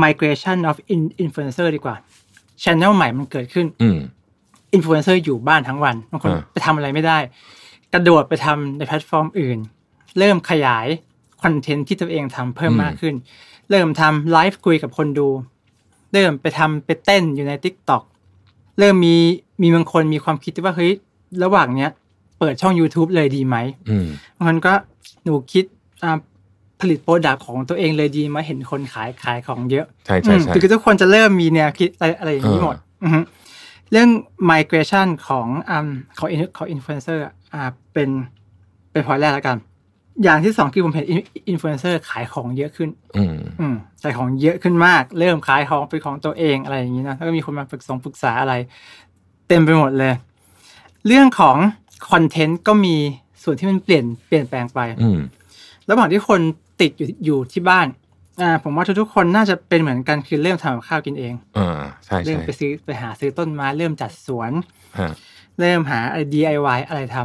migration of influencer ดีกว่าช h a n n e l ใหม่มันเกิดขึ้นอินฟลูเอนเซอร์อยู่บ้านทั้งวันบางคนไปทำอะไรไม่ได้ กระโดดไปทำในแพลตฟอร์มอื่น เริ่มขยายคอนเทนต์ที่ตัวเองทำเพิ่มมากขึ้น เริ่มทำไลฟ์คุยกับคนดูเริ่มไปทำไปเต้นอยู่ในทิกต o k เริ่มมีมีบางคนมีความคิดที่ว่าเฮ้ยระหว่างเนี้ย เปิดช่อง YouTube เลยดีไหมมันก็หนูคิดผลิตโปรดักต์ของตัวเองเลยดีไหมเห็นคนขายขายของเยอะ ใช่ใช่ใช่คทุกคนจะเริ่มมีแนวคิดอะไรอะไรย่างนี้หมดเรื่อง migration ของของของอินฟลูเอนเซอร์เป็นเป็นพอยแรกแล้วกัน อย่างที่สองคือผมเห็นอินฟลูเอนเซอร์ขายของเยอะขึ้นอใส่ของเยอะขึ้นมาก เริ่มขายของเป็นของตัวเองอะไรอย่างนี้นะแล้วก็มีคนมาฝึกสงปรึกษาอะไร เต็มไปหมดเลย เรื่องของคอนเทนต์ก็มีส่วนที่มันเปลี่ยนเปลี่ยนแปลงไปแล้วบางที่คนติดอยู่อยู่ที่บ้านอ่าผมว่าทุกๆคนน่าจะเป็นเหมือนกันคือเริ่มทำข้าวกินเองออใช่เริ่มไปซื้อไปหาซื้อต้นไม้เริ่มจัดสวนเริ่มหา DIY อะไรท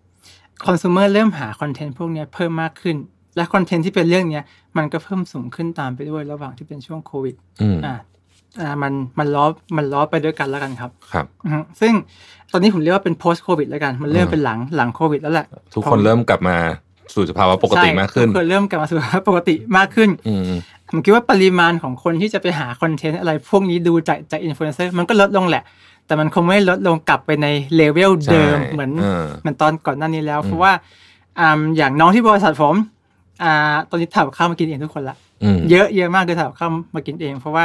ำคอน sumer เริ่มหาคอนเทนต์พวกนี้เพิ่มมากขึ้นและคอนเทนต์ที่เป็นเรื่องเนี้ย มันก็เพิ่มสูงขึ้นตามไปด้วยระหว่างที่เป็นช่วงโควิดอ่าอ่ามันมันล้อมันล้อไปด้วยกันแล้วกันครับ ครับซึ่งตอนนี้ผมเรียกว่าเป็น post covid แล้วกัน มันเริ่มเป็นหลังหลังโควิด แล้วแหละทุกคนเริ่มกลับมาสู่สภาวะปกติมากขึ้นทุกคนเริ่มกลับมาสู่สภาวะปกติมากขึ้นผมคิดว่าปริมาณของคนที่จะไปหาคอนเทนต์อะไรพวกนี้ดูจากจากอินฟลูเอนเซอร์มันก็ลดลงแหละ แต่มันคงไม่ลดลงกลับไปในเลเวลเดิม เหมือนเหมือนตอนก่อนหน้านี้แล้ว เพราะว่าอ่าอย่างน้องที่บริษัทผมอ่าตอนนี้ถับข้าวมากินเองทุกคนละเยอะเยอะมากเลยถับข้าวมากินเอง เพราะว่า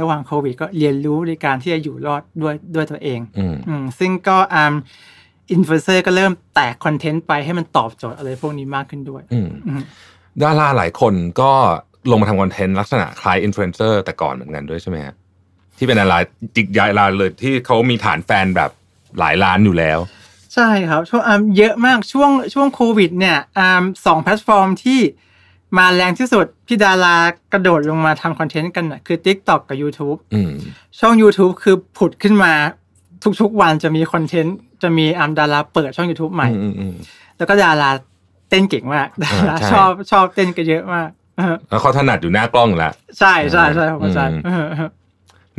ระหว่างโควิดก็เรียนรู้ในการที่จะอยู่รอดด้วยด้วยตัวเองอืซึ่งก็อ่าอินฟลูเอนเซอร์ก็เริ่มแตกคอนเทนต์ไปให้มันตอบโจทย์อะไรพวกนี้มากขึ้นด้วยดาราหลายคนก็ลงมาทำคอนเทนต์ลักษณะคล้ายอินฟลูเอนเซอร์แต่ก่อนเหมือนกันด้วยใช่ไหมฮะที่เป็นดาราจิกยายลาเลยที่เขามีฐานแฟนแบบหลายล้านอยู่แล้วใช่ครับช่วงอ่มเยอะมากช่วงช่วงโควิด เนี่ยอ่าสองแพลตฟอร์มที่มาแรงที่สุด พี่ดารา กระโดดลงมาทำคอนเทนต์กันนะคือ TikTok กับ YouTube ช่อง YouTube คือผุดขึ้นมาทุกๆวันจะมีคอนเทนต์ จะมีอามดาราเปิดช่อง YouTube ใหม่แล้วก็ดาราเต้นเก่งมากดาราชอบชอบเต้นกันเยอะมากแล้วเขาถนัดอยู่หน้ากล้องแล้ว ใช่ใช่ใช่ผรว่าใช่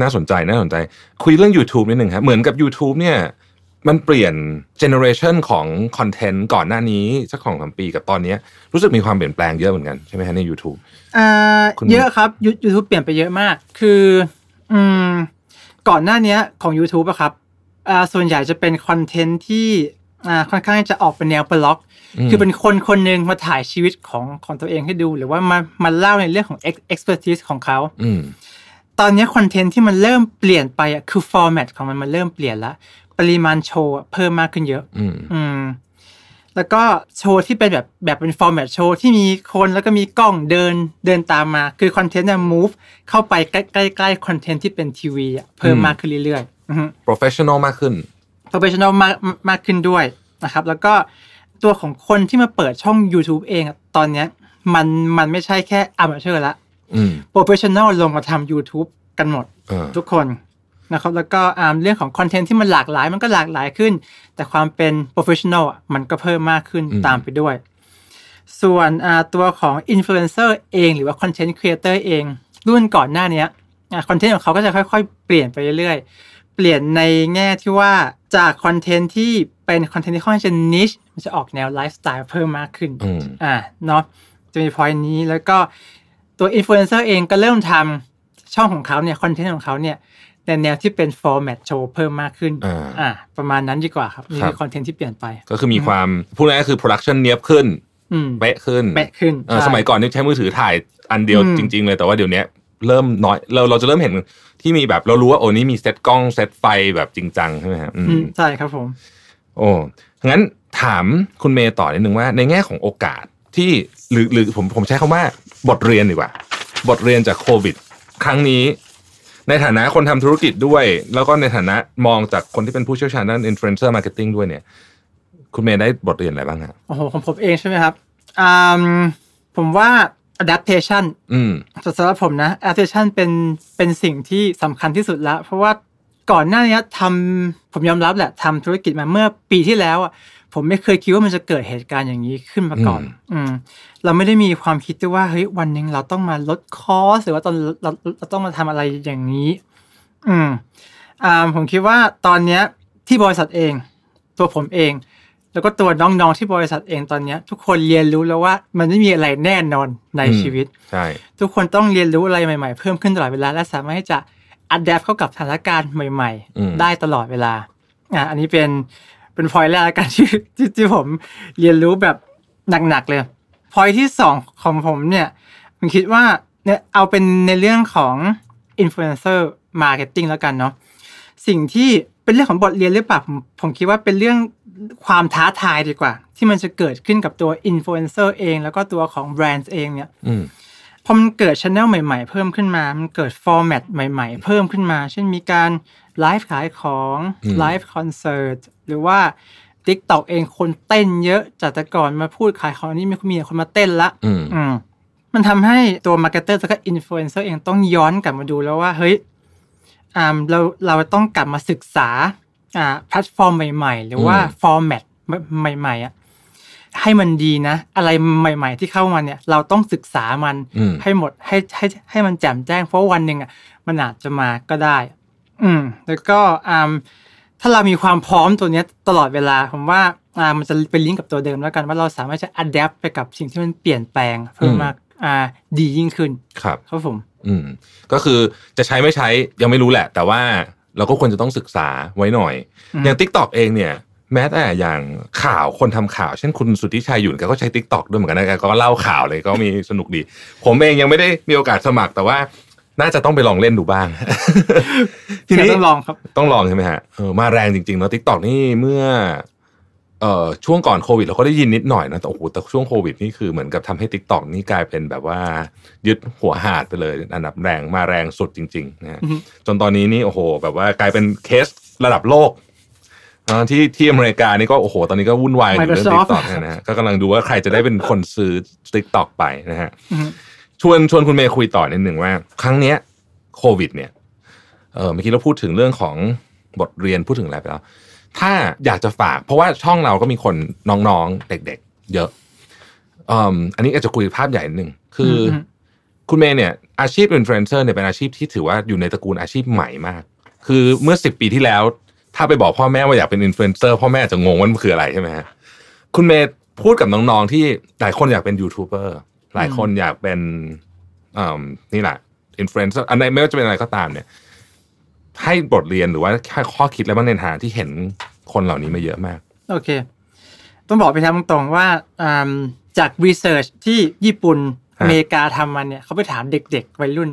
น่าสนใจน่าสนใจ คุยเรื่อง YouTube นิดหนึ่งครับเหมือนกับ YouTube เนี่ยมันเปลี่ยนเจเนอเรชันของคอนเทนต์ก่อนหน้านี้สักของสามปีกับตอนนี้ รู้สึกมีความเปลี่ยนแปลงเยอะเหมือนกันใช่ไหมฮะใน YouTube อ่เยอะครับ YouTube เปลี่ยนไปเยอะมาก คืออืมก่อนหน้านี้ของ YouTube อะครับอ่าส่วนใหญ่จะเป็นคอนเทนต์ที่อ่าค่อนข้างจะออกเป็นแนวบล็อก คือเป็นคนคนหนึ่งมาถ่ายชีวิตของของตัวเองให้ดู หรือว่ามามาเล่าในเรื่องของ expertise ของเขาตอนนี้คอนเทนต์ที่มันเริ่มเปลี่ยนไปอะคือฟอร์แมตของมันมันเริ่มเปลี่ยนละปริมาณโชว์เพิ่มมากขึ้นเยอะ อืมแล้วก็โชว์ที่เป็นแบบแบบเป็นฟอร์แมตโชว์ที่มีคนแล้วก็มีกล้องเดินเดินตามมาคือคอนเทนต์เนี่ย move เข้าไปใกล้ๆคอนเทนต์ที่เป็นทีวีเพิ่มมากขึ้นเรื่อยๆ professional มากขึ้น professional มากมากขึ้นด้วยนะครับแล้วก็ตัวของคนที่มาเปิดช่อง YouTube เองตอนเนี้ย มันมันไม่ใช่แค่อม m เชอร์ละ professional ลงมาทำ YouTube กันหมดทุกคนนะครับแล้วก็อเรื่องของคอนเทนต์ที่มันหลากหลายมันก็หลากหลายขึ้น แต่ความเป็นโปรเฟชชั่นอลมันก็เพิ่มมากขึ้นตามไปด้วย ส่วนตัวของอินฟลูเอนเซอร์เองหรือว่าคอนเทนต์ครีเอเตอร์เอง รุ่นก่อนหน้านี้คอนเทนต์ของเขาก็จะค่อยๆ เปลี่ยนไปเรื่อยๆเปลี่ยนในแง่ที่ว่าจากคอนเทนต์ที่เป็นคอนเทนต์ที่ค่อนข้างจะนิชมันจะออกแนวไลฟ์สไตล์เพิ่มมากขึ้นอ่าเนาะจะมีพอยนี้แล้วก็ตัวอินฟลูเอนเซอร์เองก็เริ่มทำช่องของเขาเนี่ยคอนเทนต์ของเขาเนี่ยในแนวที่เป็นฟอร์แมตโชว์เพิ่มมากขึ้นอ่า ประมาณนั้นดีกว่าครับ มีคือคอนเทนต์ที่เปลี่ยนไป ก็คือมีความพูดง่ายๆคือโปรดักชันเนี้ยบขึ้น เป๊ะขึ้นเป๊ะขึ้นสมัยก่อนนี่ใช้มือถือถ่ายอันเดียวจริง ๆเลยแต่ว่าเดี๋ยวนี้เริ่มน้อยเราเราจะเริ่มเห็นที่มีแบบเรารู้ว่า โอ้นี่มีเซตกล้อง เซตไฟแบบจริงจังใช่ไหมครับใช่ครับผม โอ้งั้นถามคุณเมย์ต่อนิดนึงว่าในแง่ของโอกาสที่หรือหรือผมผมใช้คำว่าบทเรียนดีกว่า บทเรียนจากโควิด ครั้งนี้ในฐานะคนทำธุรกิจด้วย แล้วก็ในฐานะมองจากคนที่เป็นผู้เชี่ยวชาญด้านอินฟลูเอนเซอร์มาร์เก็ตติ้งด้วยเนี่ย คุณเมย์ได้บทเรียนอะไรบ้างฮะโอ้โหของผมเองใช่ไหมครับอ่าผมว่า adaptation สำหรับผมนะ adaptation เป็นเป็นสิ่งที่สำคัญที่สุดละเพราะว่าก่อนหน้านี้ทำผมยอมรับแหละทำธุรกิจมาเมื่อปีที่แล้วอ่ะผมไม่เคยคิดว่ามันจะเกิดเหตุการณ์อย่างนี้ขึ้นมาก่อน อืมเราไม่ได้มีความคิดที่ว่าเฮ้ยวันหนึ่งเราต้องมาลดคอสหรือว่าตอนเราเราต้องมาทำอะไรอย่างนี้ อืม อ่าผมคิดว่าตอนเนี้ย ที่บริษัทเอง ตัวผมเอง แล้วก็ตัวน้องๆ ที่บริษัทเองตอนเนี้ย ทุกคนเรียนรู้แล้วว่า มันไม่มีอะไรแน่นอนในชีวิต ใช่ ทุกคนต้องเรียนรู้อะไรใหม่ๆ เพิ่มขึ้นตลอดเวลา และสามารถที่จะอัดแอปเข้ากับสถานการณ์ใหม่ๆได้ตลอดเวลา อ่าอันนี้เป็นเป็นพอยแรกกันที่ที่ผมเรียนรู้แบบหนักๆ เลย พอยที่สองของผมเนี่ยผมคิดว่าเนี่ยเอาเป็นในเรื่องของอินฟลูเอนเซอร์มาร์เก็ตติ้งแล้วกันเนาะสิ่งที่เป็นเรื่องของบทเรียนหรือเปล่าผมผมคิดว่าเป็นเรื่องความท้าทายดีกว่า ที่มันจะเกิดขึ้นกับตัวอินฟลูเอนเซอร์เอง แล้วก็ตัวของแบรนด์เองเนี่ยพอมันเกิดชแนลใหม่ๆ เพิ่มขึ้นมา มันเกิดฟอร์แมตใหม่ๆ เพิ่มขึ้นมา เช่นมีการไลฟ์ขายของไลฟ์คอนเสิร์ตหรือว่าติกตอกเองคนเต้นเยอะจากแต่ก่อนมาพูดขายของนี่มีมีคนมาเต้นละอืม มันทำให้ตัวมาร์เก็ตเตอร์แล้วก็อินฟลูเอนเซอร์เองต้องย้อนกลับมาดูแล้วว่าเฮ้ยอ่าเราเราต้องกลับมาศึกษา อ่าแพลตฟอร์มใหม่ๆหรือว่าฟอร์แมตใหม่ๆอ่ะให้มันดีนะ อะไรใหม่ ๆที่เข้ามาเนี่ย เราต้องศึกษามันให้หมด ให้ให้ให้มันแจ่มแจ้งเพราะวันหนึ่งอ่ะมันอาจจะมาก็ได้ อืม แล้วก็อ่าถ้าเรามีความพร้อมตัวนี้ตลอดเวลา ผมว่ามันจะเป็นลิงก์กับตัวเดิมแล้วกันว่าเราสามารถจะอัดแอปไปกับสิ่งที่มันเปลี่ยนแปลงเพิ่มมากดียิ่งขึ้นครับครับผมอืมก็คือจะใช้ไม่ใช้ยังไม่รู้แหละ แต่ว่าเราก็ควรจะต้องศึกษาไว้หน่อย อย่าง t ิ k t o k เองเนี่ย แม้แต่อย่างข่าวคนทำข่าวเช่น คุณสุทธิชัยหยุ่นก็ใช้ t ิ k t o k ด้วยเหมือนกันนะก็เล่าข่าวเลยก็มีสนุกดี ผมเองยังไม่ได้มีโอกาสสมัครแต่ว่าน่าจะต้องไปลองเล่นดูบ้างทีนี้ต้องลองครับ ต้องลองใช่ไหมฮะเออมาแรงจริงๆเนาะทิกตอกนี่เมื่อเอ่อช่วงก่อนโควิด เราก็ได้ยินนิดหน่อย นะแต่โอ้โห แต่ช่วงโควิดนี่คือเหมือนกับทำให้ทิกตอกนี่กลายเป็นแบบว่า ยึดหัวหาดไปเลย อันดับแรงมาแรงสุดจริงๆนะจนตอนนี้นี่โอ้โห แบบว่ากลายเป็นเคสระดับโลกที่ที่อเมริกานี่ก็โอ้โห ตอนนี้ก็วุ่นวายเรื่องทิกตอกนะฮะ ก็กำลังดูว่าใครจะได้เป็นคนซื้อทิกตอกไปนะฮะชวนชวนคุณเมย์คุยต่อนิดหนึ่งว่า ครั้งเนี้ยโควิด เนี่ย เออเมื่อกี้เราพูดถึงเรื่องของบทเรียนพูดถึงอะไรไปแล้ว ถ้าอยากจะฝาก เพราะว่าช่องเราก็มีคนน้องๆ เด็กๆ เยอะอันนี้อาจจะคุยภาพใหญ่หนึ่งคือคุณเมย์เนี่ยอาชีพอินฟลูเอนเซอร์เนี่ยเป็นอาชีพที่ถือว่าอยู่ในตระกูลอาชีพใหม่มาก คือเมื่อสิบปีที่แล้วถ้าไปบอกพ่อแม่ว่าอยากเป็นอินฟลูเอนเซอร์ พ่อแม่จะงงว่ามันคืออะไรใช่ไหมฮะคุณเมย์พูดกับน้องๆที่หลายคนอยากเป็นยูทูบเบอร์หลายคนอยากเป็นนี่แหละอินฟลูเอนเซอร์อันไหนไม่ว่าจะเป็นอะไรก็ตาม เนี่ย ให้บทเรียนหรือว่าข้อคิดและบ้างในทางที่เห็นคนเหล่านี้มาเยอะมาก โอเค ต้องบอกไปทางตรงๆว่าจากรีเสิร์ชที่ญี่ปุ่นอเมริกาทำมันเนี่ยเขาไปถามเด็กๆวัยรุ่น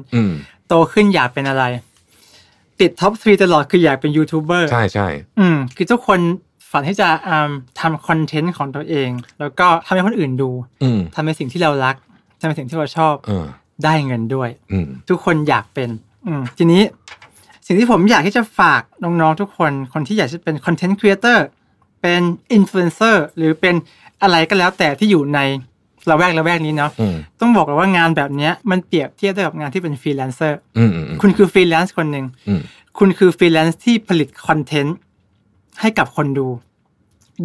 โตขึ้นอยากเป็นอะไร ติดท็อปทรีตลอดคืออยากเป็นยูทูบเบอร์ใช่ใช่คือทุกคนอนที่จะทำคอนเทนต์ของตัวเอง แล้วก็ทำให้คนอื่นดูทำในสิ่งที่เรารักทำในสิ่งที่เราชอบได้เงินด้วยทุกคนอยากเป็นทีนี้ สิ่งที่ผมอยากที่จะฝากน้องๆ ทุกคนคนที่อยากจะเป็นคอนเทนต์ครีเอเตอร์เป็นอินฟลูเอนเซอร์หรือเป็นอะไรก็แล้วแต่ที่อยู่ในระแวกระแวกนี้เนาะต้องบอกเลยว่างานแบบนี้มันเปรียบเทียบได้กับงานที่เป็นฟรีแลนเซอร์คุณคือฟรีแลนซ์คนหนึ่งคุณคือฟรีแลนซ์ที่ผลิตคอนเทนต์ให้กับคนดู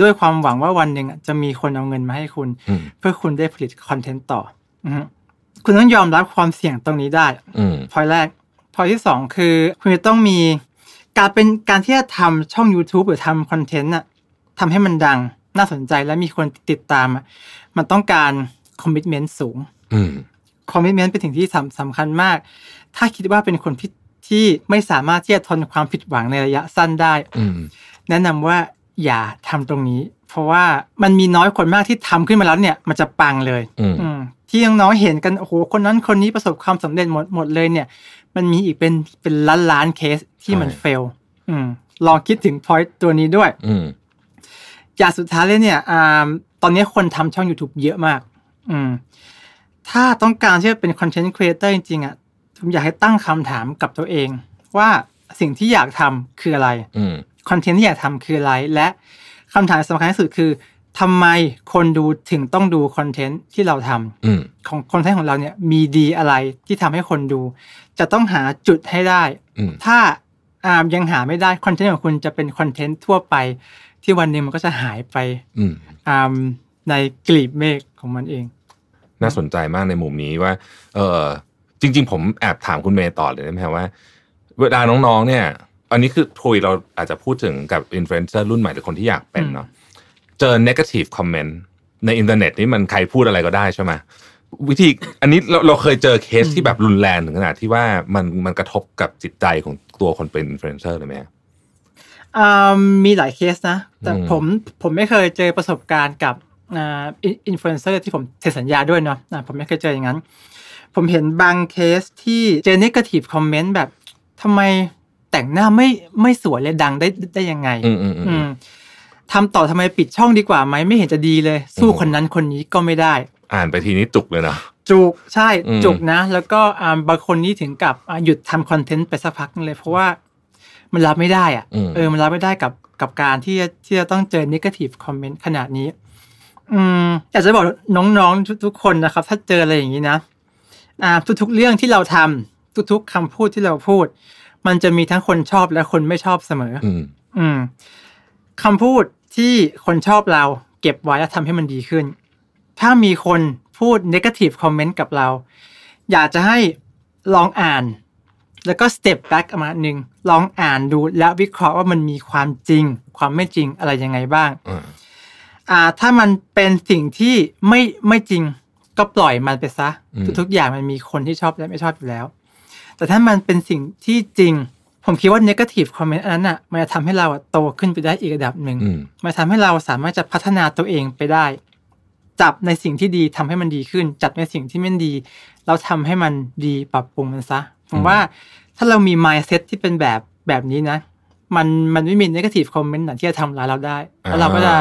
ด้วยความหวังว่าวันหนึ่งจะมีคนเอาเงินมาให้คุณเพื่อคุณได้ผลิตคอนเทนต์ต่อคุณต้องยอมรับความเสี่ยงตรงนี้ได้พอยแรก พอยที่สองคือ คุณจะต้องมีการเป็นการที่จะทำช่อง YouTube หรือทำคอนเทนต์อะทำให้มันดังน่าสนใจและมีคนติดตาม มันต้องการคอมมิชเมนต์สูงคอมมิชเมนต์เป็นสิ่งที่สำคัญมาก ถ้าคิดว่าเป็นคนที่ที่ไม่สามารถที่จะทนความผิดหวังในระยะสั้นได้แนะนำว่าอย่าทำตรงนี้ เพราะว่ามันมีน้อยคนมากที่ทำขึ้นมาแล้ว เนี่ย มันจะปังเลย อืที่ยังน้องเห็นกันโอ้โห คนนั้นคนนี้ประสบความสำเร็จหมดหมดเลย เนี่ย มันมีอีกเป็นเป็นล้านล้านเคสที่มันเฟลลองคิดถึงพอยต์ตัวนี้ด้วยอย่าสุดท้ายเลยเนี่ยอตอนนี้คนทำช่อง YouTube เยอะมาก อืม ถ้าต้องการที่จะเป็นคอนเทนต์ครีเอเตอร์จริงๆอ่ะผมอยากให้ตั้งคำถามกับตัวเอง ว่าสิ่งที่อยากทำคืออะไรคอนเทนต์ที่อยากทำคืออะไรและคำถามสำคัญที่สุด คือทำไมคนดูถึงต้องดูคอนเทนต์ที่เราทำของคอนเทนต์ของเราเนี่ยมีดีอะไรที่ทำให้คนดู จะต้องหาจุดให้ได้ ถ้าอายังหาไม่ได้คอนเทนต์ของคุณจะเป็นคอนเทนต์ทั่วไป ที่วันหนึ่งมันก็จะหายไปอามในกลีบเมฆของมันเอง น่าสนใจมากในมุมนี้ว่า เออจริงๆผมแอบถามคุณเมย์ต่อเลยนะแม่ว่าเวลาน้องๆ เนี่ยอันนี้คือคุยเราอาจจะพูดถึงกับอินฟลูเอนเซอร์รุ่นใหม่ หรือคนที่อยากเป็นเนาะเจอเนกาทีฟคอมเมนต์ในอินเทอร์เน็ตนี่มันใครพูดอะไรก็ได้ใช่ไหมวิธีอันนี้เราเราเคยเจอเคสที่แบบรุนแรงถึงขนาดที่ว่ามันมันกระทบกับจิตใจของตัวคนเป็นอินฟลูเอนเซอร์เลยไหมมีหลายเคสนะ แต่ผมผมไม่เคยเจอประสบการณ์กับอินฟลูเอนเซอร์ที่ผมเซ็นสัญญาด้วยเนาะผมไม่เคยเจออย่างนั้นผมเห็นบางเคสที่เจอเนกาทีฟคอมเมนต์แบบทำไมแต่งหน้าไม่ไม่สวยและดังได้ได้ยังไง อืมทำต่อทำไมปิดช่องดีกว่าไหมไม่เห็นจะดีเลย สู้คนนั้นคนนี้ก็ไม่ได้ อ่านไปทีนี้จุกเลยนะ จุก ใช่ จุกนะ แล้วก็บางคนนี่ถึงกับหยุดทำคอนเทนต์ไปสักพักเลย เพราะว่ามันรับไม่ได้ อ่ะเออมันรับไม่ได้กับกับการที่ที่จะต้องเจอนิเกทีฟคอมเมนต์ขนาดนี้อืมอยากจะบอกน้องๆทุกคนนะครับ ถ้าเจออะไรอย่างนี้นะ อ่า ทุกๆ เรื่องที่เราทำทุกๆ คำพูดที่เราพูดมันจะมีทั้งคนชอบและคนไม่ชอบเสมอ อืมคำพูดที่คนชอบเราเก็บไว้และทำให้มันดีขึ้น ถ้ามีคนพูดน e g a ทีฟคอมเมนต์กับเรา อยากจะให้ลองอ่าน แล้วก็ s t e ปแบ็กมาหนึ่งลองอ่านดู แล้ววิเคราะห์ว่ามันมีความจริง ความไม่จริงอะไรยังไงบ้างอ่าถ้ามันเป็นสิ่งที่ไม่ไม่จริง ก็ปล่อยมันไปซะทุกๆอย่างมันมีคนที่ชอบและไม่ชอบอยู่แล้วแต่ถ้ามันเป็นสิ่งที่จริง ผมคิดว่าเนกาทีฟคอมเมนต์อันนั้นอ่ะมันจะทำให้เราโตขึ้นไปได้อีกระดับหนึ่งมันทำให้เราสามารถจะพัฒนาตัวเองไปได้ จับในสิ่งที่ดีทำให้มันดีขึ้น จับในสิ่งที่ไม่ดีเราทำให้มันดีปรับปรุงมันซะผมว่าถ้าเรามีมายเซ็ตที่เป็นแบบแบบนี้นะ มันมันไม่มีเนกาทีฟคอมเมนต์ไหนที่จะทำร้ายเราได้แล้วเราก็จะ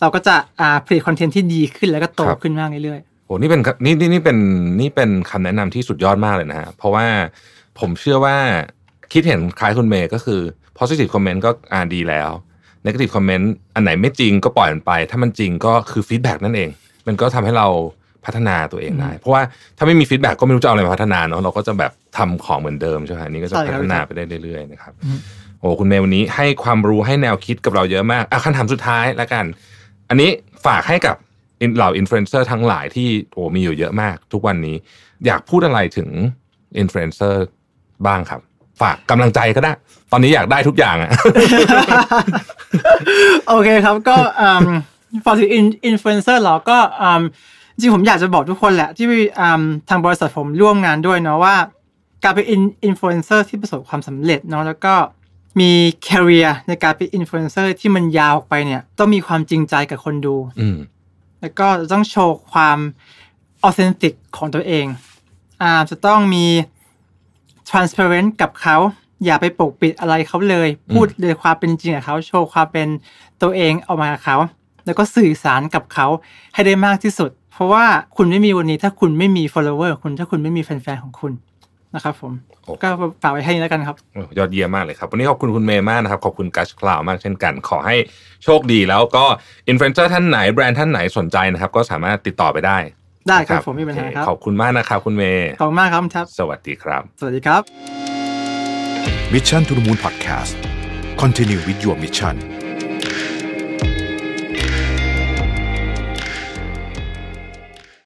เราก็จะผลิตคอนเทนต์ที่ดีขึ้นแล้วก็โตขึ้นมากเรื่อยๆ้นี่เป็นนี่นี่นี่เป็นนี่เป็นคำแนะนำที่สุดยอดมากเลยนะฮะเพราะว่าผมเชื่อว่าคิดเห็นคล้ายคุณเมย์ก็คือ positive comment ก็อ่าดีแล้ว negative comment อันไหนไม่จริงก็ปล่อยมันไป ถ้ามันจริงก็คือ feedback นั่นเอง มันก็ทำให้เราพัฒนาตัวเองได้เพราะว่าถ้าไม่มีฟีดแบ็กก็ไม่รู้จะเอาอะไรมาพัฒนาเนาะเราก็จะแบบทำของเหมือนเดิมใช่ไหมนี่ก็จะพัฒนาไปได้เรื่อยๆนะครับโอ้คุณเมย์วันนี้ให้ความรู้ให้แนวคิดกับเราเยอะมากอ่ะคำถามสุดท้ายแล้วกัน อันนี้ฝากให้กับเหล่าอินฟลูเอนเซอร์ทั้งหลายที่โอ้มีอยู่เยอะมาก ทุกวันนี้อยากพูดอะไรถึงอินฟลูเอนเซอร์บ้างครับ ฝากกำลังใจก็ได้ ตอนนี้อยากได้ทุกอย่างอะโอเคครับก็ฝากถึงอินฟลูเอนเซอร์เราก็จริงผมอยากจะบอกทุกคนแหละที่ทางบริษัทผมร่วมงานด้วยเนาะว่าการเป็นอินฟลูเอนเซอร์ที่ประสบความสำเร็จเนาะแล้วก็มีแคริเอร์ในการเป็นอินฟลูเอนเซอร์ที่มันยาวออกไปเนี่ยต้องมีความจริงใจกับคนดูแล้วก็ต้องโชว์ความออเทนติกของตัวเองอ่าจะต้องมี transparent กับเขา อย่าไปปกปิดอะไรเขาเลย พูดเลยความเป็นจริงกับเขาโชว์ความเป็นตัวเองออกมาเขา แล้วก็สื่อสารกับเขาให้ได้มากที่สุด เพราะว่าคุณไม่มีวันนี้ถ้าคุณไม่มี follower คุณ ถ้าคุณไม่มีแฟนๆของคุณนะครับผมก็ฝากไว้ให้แล้วกันครับยอดเยี่ยมมากเลยครับวันนี้ขอบคุณคุณเมย์มากนะครับขอบคุณกัชคลาวมากเช่นกัน ขอให้โชคดีแล้วก็อินฟลูเอนเซอร์ท่านไหนแบรนด์ท่านไหนสนใจนะครับก็สามารถติดต่อไปได้ ได้ครับผมไม่ีปัญหาครับขอบคุณมากนะครับคุณเมย์ขอบคุณมากครับครับ สวัสดีครับสวัสดีครับ Mission to the Moon Podcast Continue with your mission